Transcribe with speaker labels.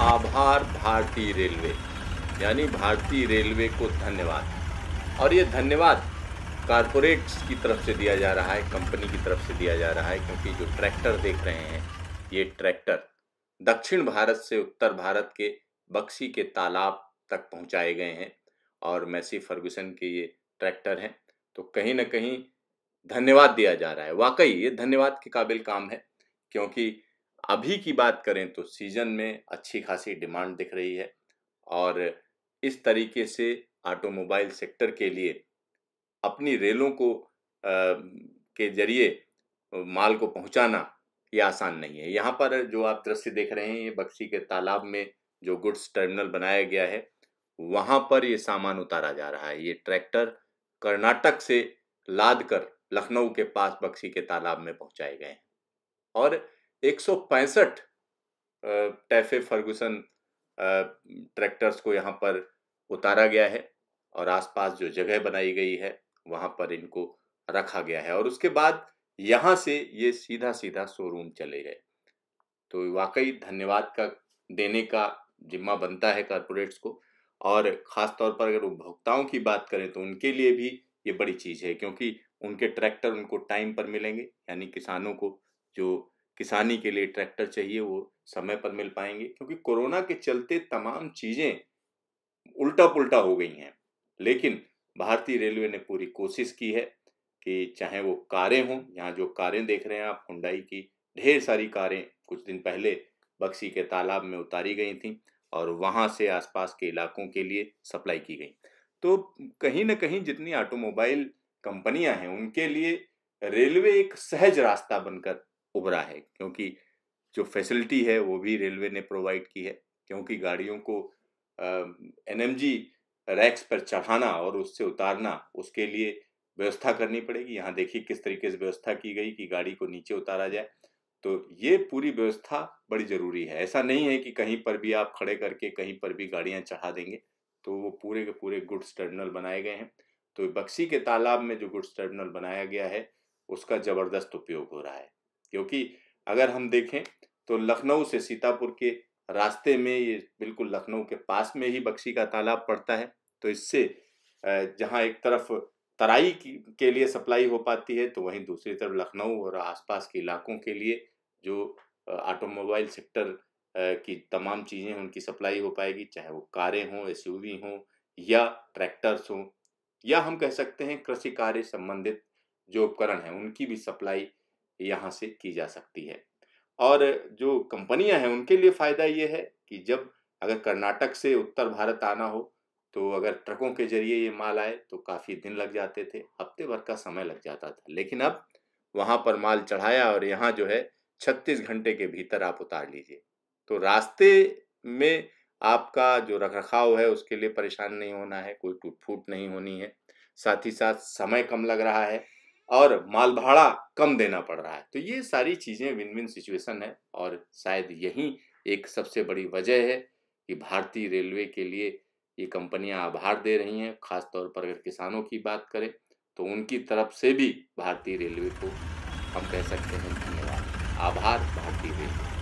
Speaker 1: आभार भारतीय रेलवे यानी भारतीय रेलवे को धन्यवाद और ये धन्यवाद कारपोरेट्स की तरफ से दिया जा रहा है कंपनी की तरफ से दिया जा रहा है क्योंकि जो ट्रैक्टर देख रहे हैं ये ट्रैक्टर दक्षिण भारत से उत्तर भारत के बक्सी के तालाब तक पहुंचाए गए हैं और मैसी फर्गूसन के ये ट्रैक्टर हैं तो कहीं ना कहीं धन्यवाद दिया जा रहा है वाकई ये धन्यवाद के काबिल काम है क्योंकि अभी की बात करें तो सीजन में अच्छी खासी डिमांड दिख रही है और इस तरीके से ऑटोमोबाइल सेक्टर के लिए अपनी रेलों को आ, के जरिए माल को पहुंचाना ये आसान नहीं है यहाँ पर जो आप दृश्य देख रहे हैं ये बक्सी के तालाब में जो गुड्स टर्मिनल बनाया गया है वहाँ पर ये सामान उतारा जा रहा है ये ट्रैक्टर कर्नाटक से लाद कर लखनऊ के पास बक्सी के तालाब में पहुँचाए गए हैं और एक सौ पैंसठ टैफे फर्गूसन ट्रैक्टर्स को यहाँ पर उतारा गया है और आसपास जो जगह बनाई गई है वहाँ पर इनको रखा गया है और उसके बाद यहाँ से ये सीधा सीधा शोरूम चले गए तो वाकई धन्यवाद का देने का जिम्मा बनता है कॉरपोरेट्स को और ख़ास तौर पर अगर उपभोक्ताओं की बात करें तो उनके लिए भी ये बड़ी चीज़ है क्योंकि उनके ट्रैक्टर उनको टाइम पर मिलेंगे यानी किसानों को जो किसानी के लिए ट्रैक्टर चाहिए वो समय पर मिल पाएंगे क्योंकि कोरोना के चलते तमाम चीज़ें उल्टा पुल्टा हो गई हैं लेकिन भारतीय रेलवे ने पूरी कोशिश की है कि चाहे वो कारें हों यहाँ जो कारें देख रहे हैं आप हुंडई की ढेर सारी कारें कुछ दिन पहले बक्सी के तालाब में उतारी गई थी और वहाँ से आसपास के इलाकों के लिए सप्लाई की गई तो कहीं ना कहीं जितनी ऑटोमोबाइल कंपनियां हैं उनके लिए रेलवे एक सहज रास्ता बनकर उभरा है क्योंकि जो फैसिलिटी है वो भी रेलवे ने प्रोवाइड की है क्योंकि गाड़ियों को एन एम जी रैक्स पर चढ़ाना और उससे उतारना उसके लिए व्यवस्था करनी पड़ेगी यहाँ देखिए किस तरीके से व्यवस्था की गई कि गाड़ी को नीचे उतारा जाए तो ये पूरी व्यवस्था बड़ी ज़रूरी है ऐसा नहीं है कि कहीं पर भी आप खड़े करके कहीं पर भी गाड़ियाँ चढ़ा देंगे तो वो पूरे के पूरे गुड्स टर्मिनल बनाए गए हैं तो बक्सी के तालाब में जो गुड्स टर्मिनल बनाया गया है उसका ज़बरदस्त उपयोग हो रहा है क्योंकि अगर हम देखें तो लखनऊ से सीतापुर के रास्ते में ये बिल्कुल लखनऊ के पास में ही बक्शी का तालाब पड़ता है तो इससे जहाँ एक तरफ तराई के लिए सप्लाई हो पाती है तो वहीं दूसरी तरफ लखनऊ और आसपास के इलाकों के लिए जो ऑटोमोबाइल सेक्टर की तमाम चीज़ें उनकी सप्लाई हो पाएगी चाहे वो कारें हों एस हों या ट्रैक्टर्स हों या हम कह सकते हैं कृषि कार्य संबंधित जो उपकरण हैं उनकी भी सप्लाई यहाँ से की जा सकती है और जो कंपनियां हैं उनके लिए फ़ायदा ये है कि जब अगर कर्नाटक से उत्तर भारत आना हो तो अगर ट्रकों के जरिए ये माल आए तो काफ़ी दिन लग जाते थे हफ्ते भर का समय लग जाता था लेकिन अब वहाँ पर माल चढ़ाया और यहाँ जो है छत्तीस घंटे के भीतर आप उतार लीजिए तो रास्ते में आपका जो रख रखाव है उसके लिए परेशान नहीं होना है कोई टूट फूट नहीं होनी है साथ ही साथ समय कम लग रहा है और माल भाड़ा कम देना पड़ रहा है तो ये सारी चीज़ें विन विन सिचुएशन है और शायद यही एक सबसे बड़ी वजह है कि भारतीय रेलवे के लिए ये कंपनियां आभार दे रही हैं खासतौर पर अगर किसानों की बात करें तो उनकी तरफ से भी भारतीय रेलवे को हम कह सकते हैं धन्यवाद आभार भारतीय रेलवे